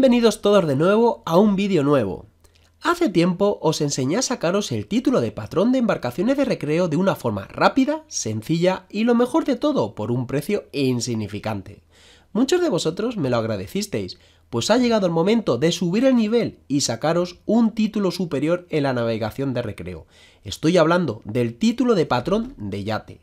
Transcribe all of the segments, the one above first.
Bienvenidos todos de nuevo a un vídeo nuevo. Hace tiempo os enseñé a sacaros el título de patrón de embarcaciones de recreo de una forma rápida, sencilla y lo mejor de todo, por un precio insignificante. Muchos de vosotros me lo agradecisteis, pues ha llegado el momento de subir el nivel y sacaros un título superior en la navegación de recreo. Estoy hablando del título de patrón de yate.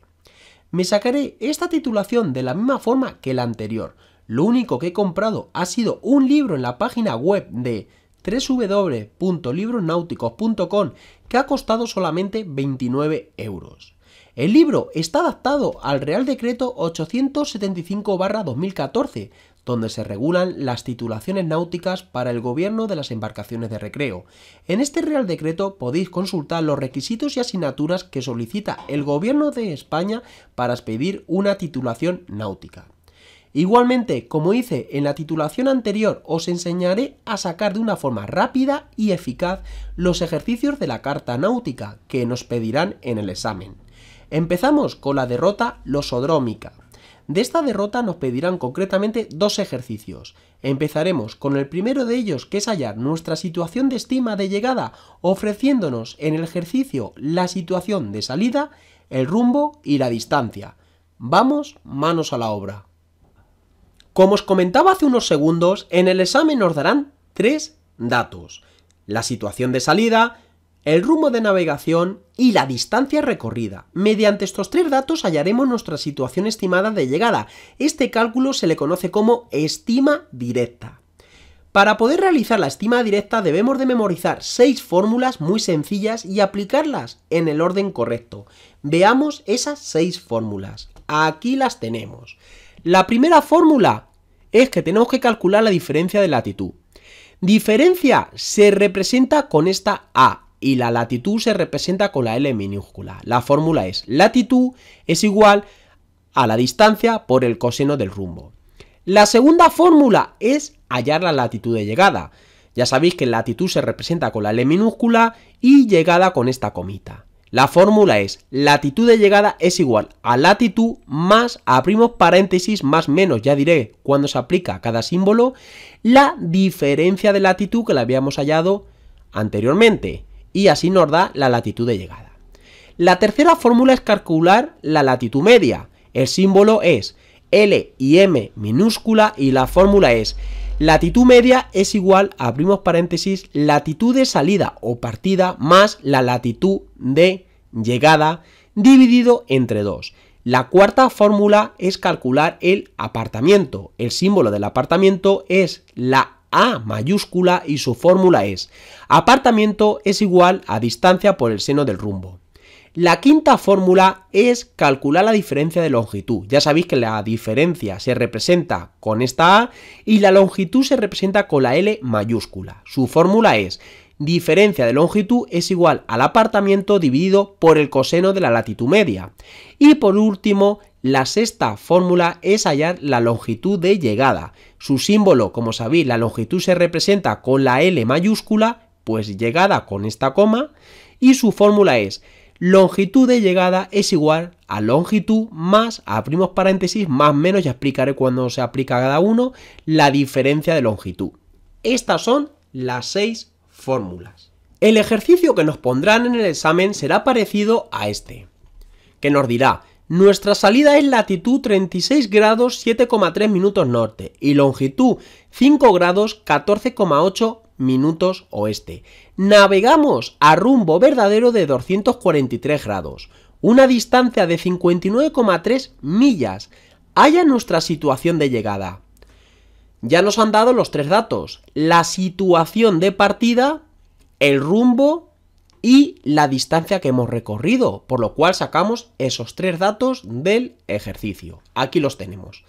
Me sacaré esta titulación de la misma forma que la anterior, lo único que he comprado ha sido un libro en la página web de www.librosnauticos.com que ha costado solamente 29 euros. El libro está adaptado al Real Decreto 875-2014, donde se regulan las titulaciones náuticas para el gobierno de las embarcaciones de recreo. En este Real Decreto podéis consultar los requisitos y asignaturas que solicita el gobierno de España para expedir una titulación náutica. Igualmente, como hice en la titulación anterior, os enseñaré a sacar de una forma rápida y eficaz los ejercicios de la carta náutica que nos pedirán en el examen. Empezamos con la derrota losodrómica. De esta derrota nos pedirán concretamente dos ejercicios. Empezaremos con el primero de ellos, que es hallar nuestra situación de estima de llegada, ofreciéndonos en el ejercicio la situación de salida, el rumbo y la distancia. Vamos manos a la obra. Como os comentaba hace unos segundos, en el examen nos darán tres datos. La situación de salida, el rumbo de navegación y la distancia recorrida. Mediante estos tres datos hallaremos nuestra situación estimada de llegada. Este cálculo se le conoce como estima directa. Para poder realizar la estima directa debemos de memorizar seis fórmulas muy sencillas y aplicarlas en el orden correcto. Veamos esas seis fórmulas. Aquí las tenemos. La primera fórmula es que tenemos que calcular la diferencia de latitud. Diferencia se representa con esta A y la latitud se representa con la L minúscula. La fórmula es latitud es igual a la distancia por el coseno del rumbo. La segunda fórmula es hallar la latitud de llegada. Ya sabéis que latitud se representa con la L minúscula y llegada con esta comita. La fórmula es latitud de llegada es igual a latitud más abrimos paréntesis más menos, ya diré cuando se aplica cada símbolo, la diferencia de latitud que la habíamos hallado anteriormente y así nos da la latitud de llegada. La tercera fórmula es calcular la latitud media. El símbolo es L y M minúscula y la fórmula es Latitud media es igual a, abrimos paréntesis, latitud de salida o partida más la latitud de llegada dividido entre 2. La cuarta fórmula es calcular el apartamiento. El símbolo del apartamiento es la a mayúscula y su fórmula es apartamiento es igual a distancia por el seno del rumbo. La quinta fórmula es calcular la diferencia de longitud. Ya sabéis que la diferencia se representa con esta A y la longitud se representa con la L mayúscula. Su fórmula es diferencia de longitud es igual al apartamiento dividido por el coseno de la latitud media. Y por último, la sexta fórmula es hallar la longitud de llegada. Su símbolo, como sabéis, la longitud se representa con la L mayúscula, pues llegada con esta coma, y su fórmula es longitud de llegada es igual a longitud más, abrimos paréntesis, más menos, ya explicaré cuando se aplica cada uno, la diferencia de longitud. Estas son las seis fórmulas. El ejercicio que nos pondrán en el examen será parecido a este, que nos dirá, nuestra salida es latitud 36 grados 7,3 minutos norte y longitud 5 grados 14,8 minutos oeste. Navegamos a rumbo verdadero de 243 grados, una distancia de 59,3 millas. Haya nuestra situación de llegada. Ya nos han dado los tres datos, la situación de partida, el rumbo y la distancia que hemos recorrido, por lo cual sacamos esos tres datos del ejercicio. Aquí los tenemos.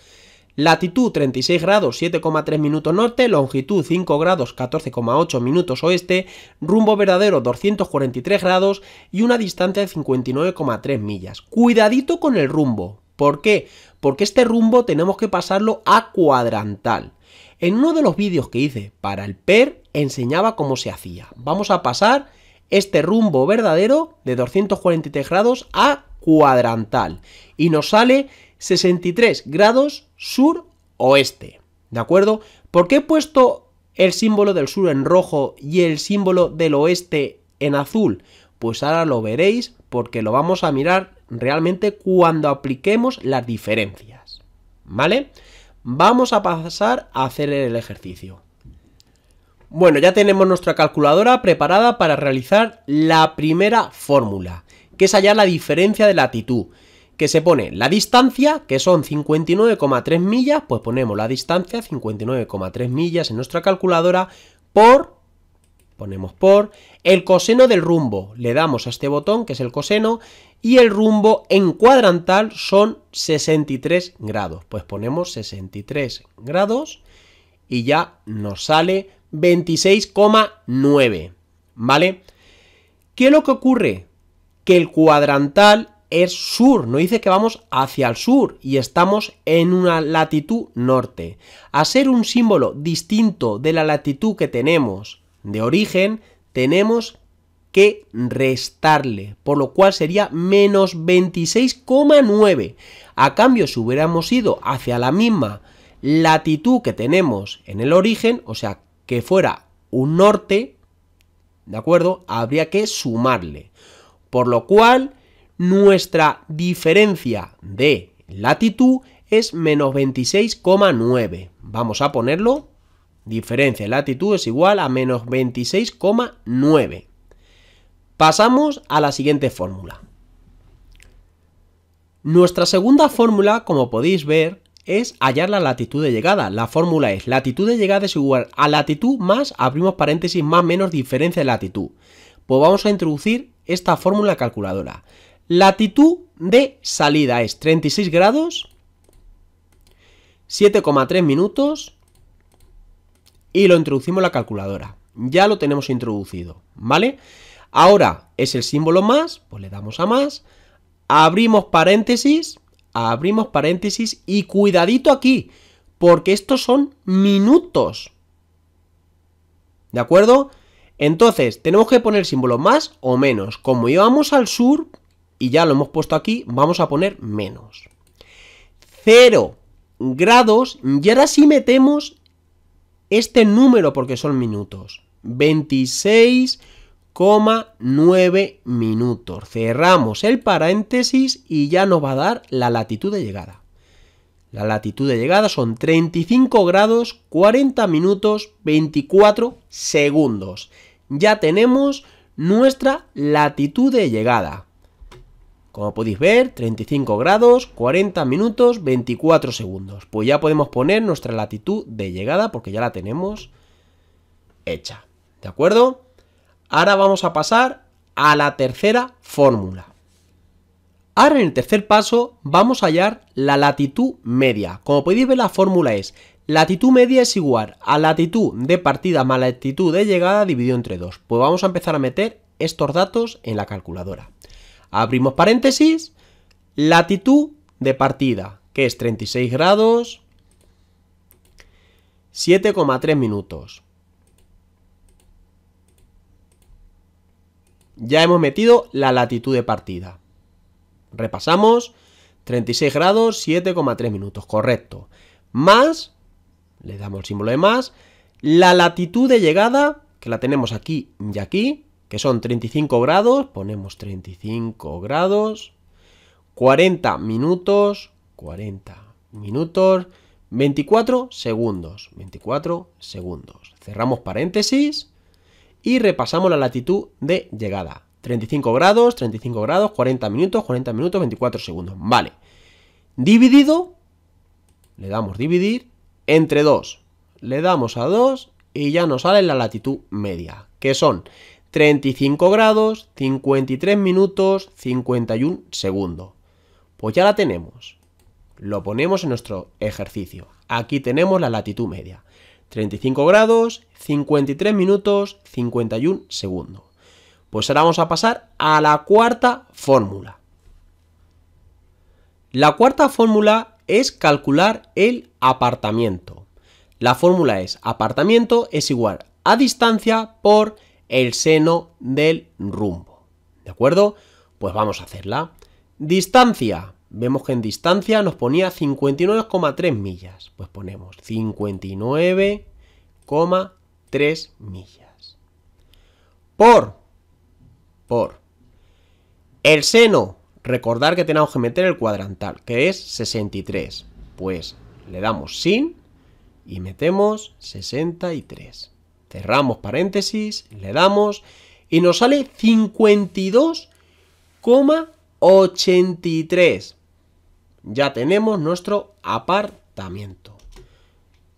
Latitud 36 grados 7,3 minutos norte, longitud 5 grados 14,8 minutos oeste, rumbo verdadero 243 grados y una distancia de 59,3 millas. Cuidadito con el rumbo. ¿Por qué? Porque este rumbo tenemos que pasarlo a cuadrantal. En uno de los vídeos que hice para el PER enseñaba cómo se hacía. Vamos a pasar este rumbo verdadero de 243 grados a cuadrantal y nos sale 63 grados sur-oeste. ¿De acuerdo? ¿Por qué he puesto el símbolo del sur en rojo y el símbolo del oeste en azul? Pues ahora lo veréis porque lo vamos a mirar realmente cuando apliquemos las diferencias. ¿Vale? Vamos a pasar a hacer el ejercicio. Bueno, ya tenemos nuestra calculadora preparada para realizar la primera fórmula, que es hallar la diferencia de latitud que se pone la distancia, que son 59,3 millas, pues ponemos la distancia, 59,3 millas en nuestra calculadora, por, ponemos por, el coseno del rumbo. Le damos a este botón, que es el coseno, y el rumbo en cuadrantal son 63 grados. Pues ponemos 63 grados y ya nos sale 26,9, ¿vale? ¿Qué es lo que ocurre? Que el cuadrantal es sur, no dice que vamos hacia el sur y estamos en una latitud norte. A ser un símbolo distinto de la latitud que tenemos de origen, tenemos que restarle, por lo cual sería menos 26,9. A cambio, si hubiéramos ido hacia la misma latitud que tenemos en el origen, o sea, que fuera un norte, ¿de acuerdo? Habría que sumarle. Por lo cual nuestra diferencia de latitud es menos 26,9. Vamos a ponerlo. Diferencia de latitud es igual a menos 26,9. Pasamos a la siguiente fórmula. Nuestra segunda fórmula, como podéis ver, es hallar la latitud de llegada. La fórmula es latitud de llegada es igual a latitud más, abrimos paréntesis, más menos diferencia de latitud. Pues vamos a introducir esta fórmula calculadora. Latitud de salida es 36 grados, 7,3 minutos y lo introducimos en la calculadora. Ya lo tenemos introducido, ¿vale? Ahora es el símbolo más, pues le damos a más, abrimos paréntesis, abrimos paréntesis y cuidadito aquí, porque estos son minutos. ¿De acuerdo? Entonces, tenemos que poner símbolo más o menos. Como íbamos al sur, y ya lo hemos puesto aquí, vamos a poner menos. 0 grados, y ahora sí metemos este número porque son minutos. 26,9 minutos. Cerramos el paréntesis y ya nos va a dar la latitud de llegada. La latitud de llegada son 35 grados, 40 minutos, 24 segundos. Ya tenemos nuestra latitud de llegada. Como podéis ver, 35 grados, 40 minutos, 24 segundos. Pues ya podemos poner nuestra latitud de llegada porque ya la tenemos hecha. ¿De acuerdo? Ahora vamos a pasar a la tercera fórmula. Ahora en el tercer paso vamos a hallar la latitud media. Como podéis ver la fórmula es latitud media es igual a latitud de partida más latitud de llegada dividido entre 2. Pues vamos a empezar a meter estos datos en la calculadora. Abrimos paréntesis, latitud de partida, que es 36 grados, 7,3 minutos. Ya hemos metido la latitud de partida. Repasamos, 36 grados, 7,3 minutos, correcto. Más, le damos el símbolo de más, la latitud de llegada, que la tenemos aquí y aquí, que son 35 grados, ponemos 35 grados, 40 minutos, 40 minutos, 24 segundos, 24 segundos. Cerramos paréntesis y repasamos la latitud de llegada. 35 grados, 35 grados, 40 minutos, 40 minutos, 24 segundos. Vale. Dividido, le damos dividir, entre 2, le damos a 2 y ya nos sale la latitud media, que son 35 grados, 53 minutos, 51 segundos. Pues ya la tenemos. Lo ponemos en nuestro ejercicio. Aquí tenemos la latitud media. 35 grados, 53 minutos, 51 segundos. Pues ahora vamos a pasar a la cuarta fórmula. La cuarta fórmula es calcular el apartamiento. La fórmula es apartamiento es igual a distancia por el seno del rumbo. ¿De acuerdo? Pues vamos a hacerla. Distancia. Vemos que en distancia nos ponía 59,3 millas. Pues ponemos 59,3 millas. Por. Por. El seno. Recordar que tenemos que meter el cuadrantal, que es 63. Pues le damos sin y metemos 63. Cerramos paréntesis, le damos y nos sale 52,83. Ya tenemos nuestro apartamento.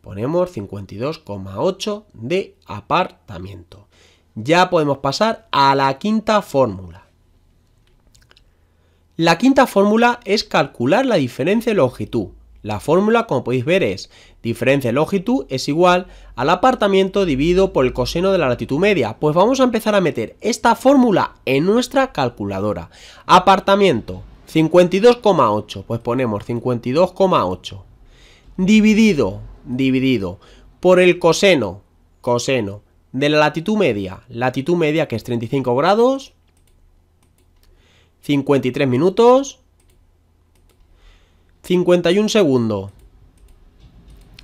Ponemos 52,8 de apartamiento Ya podemos pasar a la quinta fórmula. La quinta fórmula es calcular la diferencia de longitud. La fórmula, como podéis ver, es diferencia de longitud es igual al apartamiento dividido por el coseno de la latitud media. Pues vamos a empezar a meter esta fórmula en nuestra calculadora. Apartamiento 52,8, pues ponemos 52,8 dividido, dividido por el coseno, coseno de la latitud media, latitud media que es 35 grados, 53 minutos, 51 segundos.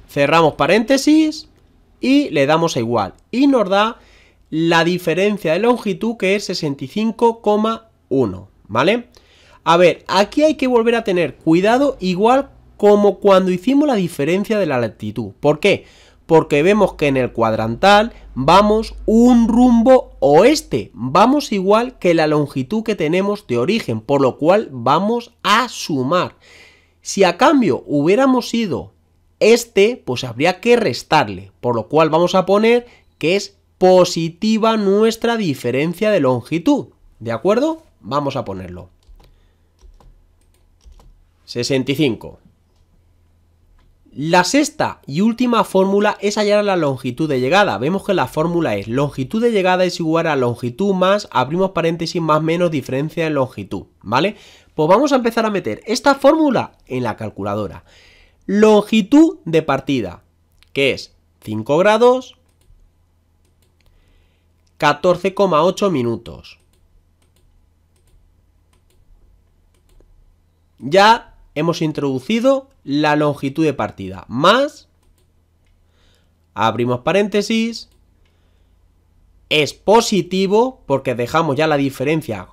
Cerramos paréntesis y le damos a igual. Y nos da la diferencia de longitud que es 65,1, ¿vale? A ver, aquí hay que volver a tener cuidado igual como cuando hicimos la diferencia de la latitud. ¿Por qué? Porque vemos que en el cuadrantal vamos un rumbo oeste. Vamos igual que la longitud que tenemos de origen, por lo cual vamos a sumar. Si a cambio hubiéramos ido este, pues habría que restarle, por lo cual vamos a poner que es positiva nuestra diferencia de longitud. ¿De acuerdo? Vamos a ponerlo. 65. La sexta y última fórmula es hallar la longitud de llegada. Vemos que la fórmula es longitud de llegada es igual a longitud más, abrimos paréntesis, más menos diferencia de longitud, ¿vale? Pues vamos a empezar a meter esta fórmula en la calculadora. Longitud de partida, que es 5 grados, 14,8 minutos. Ya hemos introducido la longitud de partida, más, abrimos paréntesis, es positivo porque dejamos ya la diferencia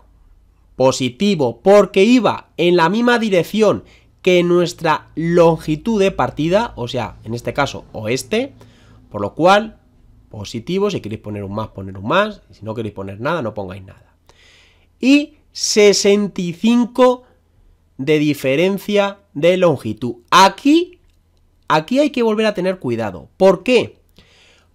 positivo porque iba en la misma dirección que nuestra longitud de partida, o sea, en este caso oeste, por lo cual positivo, si queréis poner un más, poner un más, si no queréis poner nada, no pongáis nada. Y 65 de diferencia de longitud. Aquí, aquí hay que volver a tener cuidado. ¿Por qué?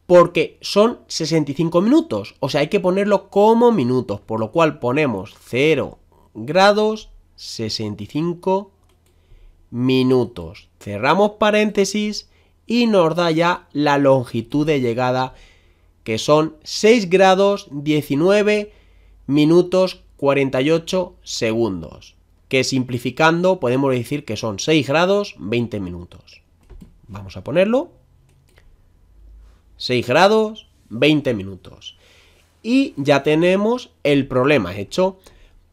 porque son 65 minutos, o sea, hay que ponerlo como minutos, por lo cual ponemos 0 grados 65 minutos. Cerramos paréntesis y nos da ya la longitud de llegada que son 6 grados 19 minutos 48 segundos, que simplificando podemos decir que son 6 grados 20 minutos. Vamos a ponerlo. 6 grados, 20 minutos. Y ya tenemos el problema hecho.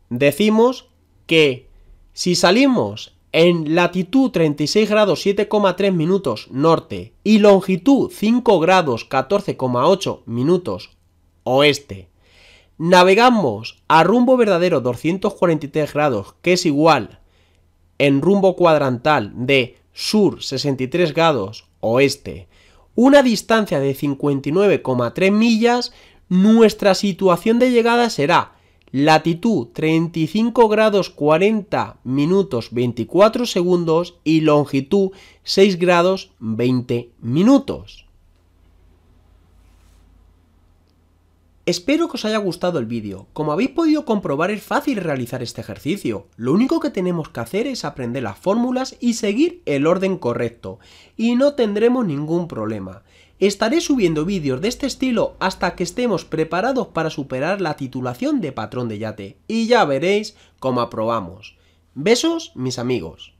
Decimos que si salimos en latitud 36 grados 7,3 minutos norte y longitud 5 grados 14,8 minutos oeste, navegamos a rumbo verdadero 243 grados, que es igual en rumbo cuadrantal de sur 63 grados oeste una distancia de 59,3 millas, nuestra situación de llegada será latitud 35 grados 40 minutos 24 segundos y longitud 6 grados 20 minutos. Espero que os haya gustado el vídeo. Como habéis podido comprobar es fácil realizar este ejercicio. Lo único que tenemos que hacer es aprender las fórmulas y seguir el orden correcto. Y no tendremos ningún problema. Estaré subiendo vídeos de este estilo hasta que estemos preparados para superar la titulación de patrón de yate. Y ya veréis cómo aprobamos. Besos, mis amigos.